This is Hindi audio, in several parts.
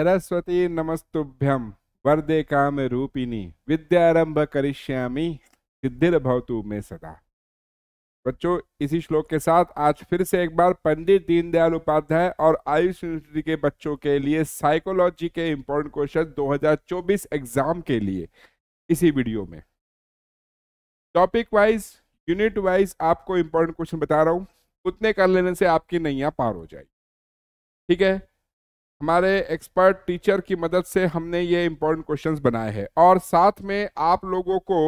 सरस्वती नमस्तुभ्यम वरदे काम रूपिणी विद्यारंभ करिष्यामी सिद्धिर भवतु मे सदा बच्चों इसी श्लोक के साथ आज फिर से एक बार पंडित दीनदयाल उपाध्याय और आयुष यूनिवर्सिटी के बच्चों के लिए साइकोलॉजी के इंपॉर्टेंट क्वेश्चन 2024 एग्जाम के लिए इसी वीडियो में टॉपिक वाइज यूनिट वाइज आपको इंपॉर्टेंट क्वेश्चन बता रहा हूं उतने कर लेने से आपकी नैया पार हो जाएगी ठीक है हमारे एक्सपर्ट टीचर की मदद से हमने ये इम्पोर्टेंट क्वेश्चंस बनाए हैं और साथ में आप लोगों को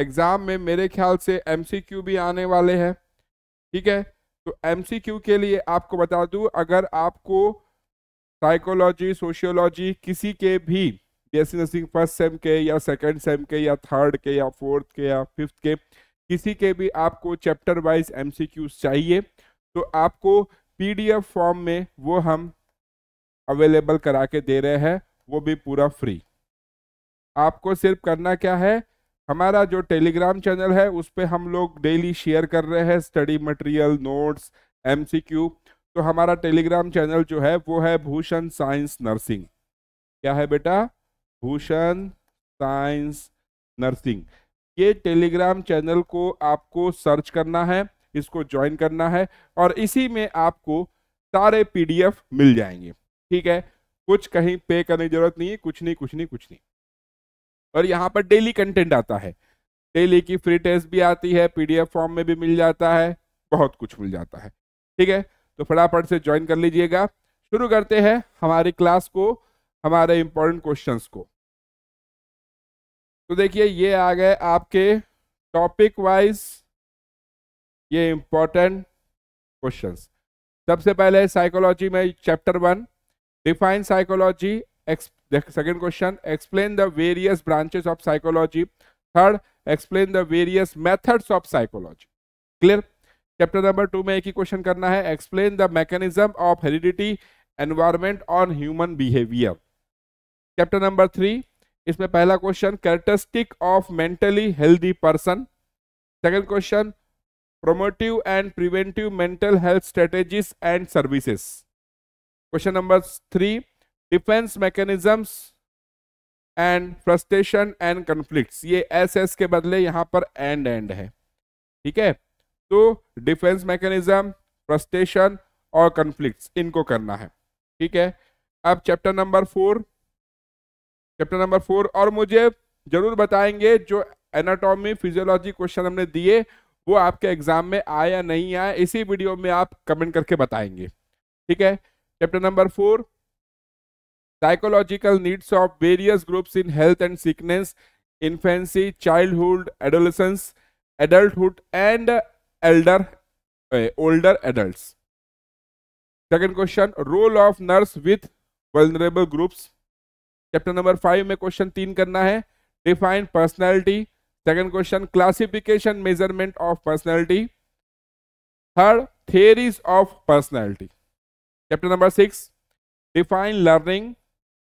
एग्ज़ाम में मेरे ख्याल से एमसीक्यू भी आने वाले हैं ठीक है तो एमसीक्यू के लिए आपको बता दूं अगर आपको साइकोलॉजी सोशियोलॉजी किसी के भी B S nursing first sem के या सेकेंड सेम के या थर्ड के या फोर्थ के या फिफ्थ के किसी के भी आपको चैप्टर वाइज एम चाहिए तो आपको पीडीएफ फॉर्म में वो हम अवेलेबल करा के दे रहे हैं वो भी पूरा फ्री आपको सिर्फ करना क्या है हमारा जो टेलीग्राम चैनल है उस पर हम लोग डेली शेयर कर रहे हैं स्टडी मटेरियल नोट्स एमसीक्यू तो हमारा टेलीग्राम चैनल जो है वो है भूषण साइंस नर्सिंग क्या है बेटा भूषण साइंस नर्सिंग ये टेलीग्राम चैनल को आपको सर्च करना है इसको ज्वाइन करना है और इसी में आपको सारे पीडीएफ मिल जाएंगे ठीक है कुछ कहीं पे करने की जरूरत नहीं है कुछ नहीं कुछ नहीं कुछ नहीं और यहाँ पर डेली कंटेंट आता है डेली की फ्री टेस्ट भी आती है पीडीएफ फॉर्म में भी मिल जाता है बहुत कुछ मिल जाता है ठीक है तो फटाफट से ज्वाइन कर लीजिएगा शुरू करते हैं हमारी क्लास को हमारे इंपॉर्टेंट क्वेश्चंस को तो देखिए ये आ गए आपके टॉपिक वाइज ये इंपॉर्टेंट क्वेश्चंस सबसे पहले साइकोलॉजी में chapter one define psychology the second question explain the various branches of psychology third explain the various methods of psychology clear chapter number two में एक ही क्वेश्चन करना है explain the mechanism of heredity environment on human behaviour chapter number three इसमें पहला question characteristic of mentally healthy person second question promotive and preventive mental health strategies and services question number three defence mechanisms and frustration and conflicts ये एस एस के बदले यहाँ पर एंड एंड है ठीक है तो डिफेंस मैकेनिज्म फ्रस्टेशन और कन्फ्लिक्ट्स इनको करना है ठीक है अब chapter number four chapter number four और मुझे जरूर बताएंगे जो एनाटॉमी फिजियोलॉजी क्वेश्चन हमने दिए वो आपके एग्जाम में आया नहीं आया इसी वीडियो में आप कमेंट करके बताएंगे ठीक है chapter number four psychological needs of various groups in health and sickness infancy childhood adolescence adulthood and elder older adult second question role of nurse with वेबल ग्रुप्स चैप्टर नंबर फाइव में क्वेश्चन तीन करना है define personality second question classification measurement of personality third theories of personality chapter number 6 define learning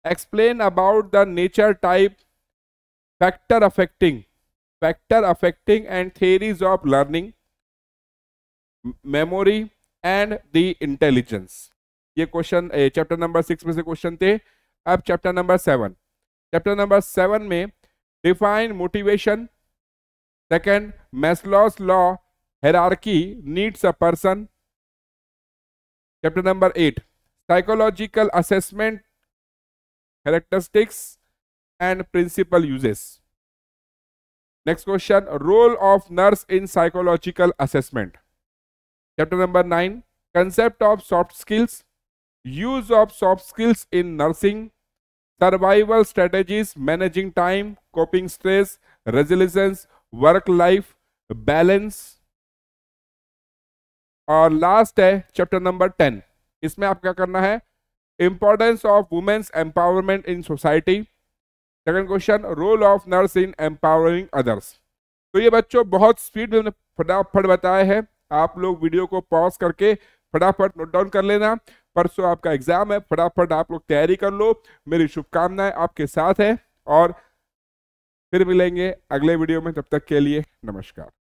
explain about the nature type factor affecting factor affecting and theories of learning memory and the intelligence ये क्वेश्चन चैप्टर नंबर सिक्स में से क्वेश्चन थे अब chapter number seven chapter number seven में define motivation second Maslow's law hierarchy needs a person chapter number eight psychological assessment characteristics and principle uses next question role of nurse in psychological assessment chapter number nine concept of soft skills use of soft skills in nursing survival strategies managing time coping stress रेजिलेशन work life balance और लास्ट है चैप्टर नंबर टेन इसमें आप क्या करना है importance of women's empowerment in society second question role of nurse in empowering others तो ये बच्चों बहुत स्पीड में फटाफट बताया है आप लोग वीडियो को पॉज करके फटाफट नोट डाउन कर लेना परसों आपका एग्जाम है फटाफट आप लोग तैयारी कर लो मेरी शुभकामनाएं आपके साथ है और फिर मिलेंगे अगले वीडियो में तब तक के लिए नमस्कार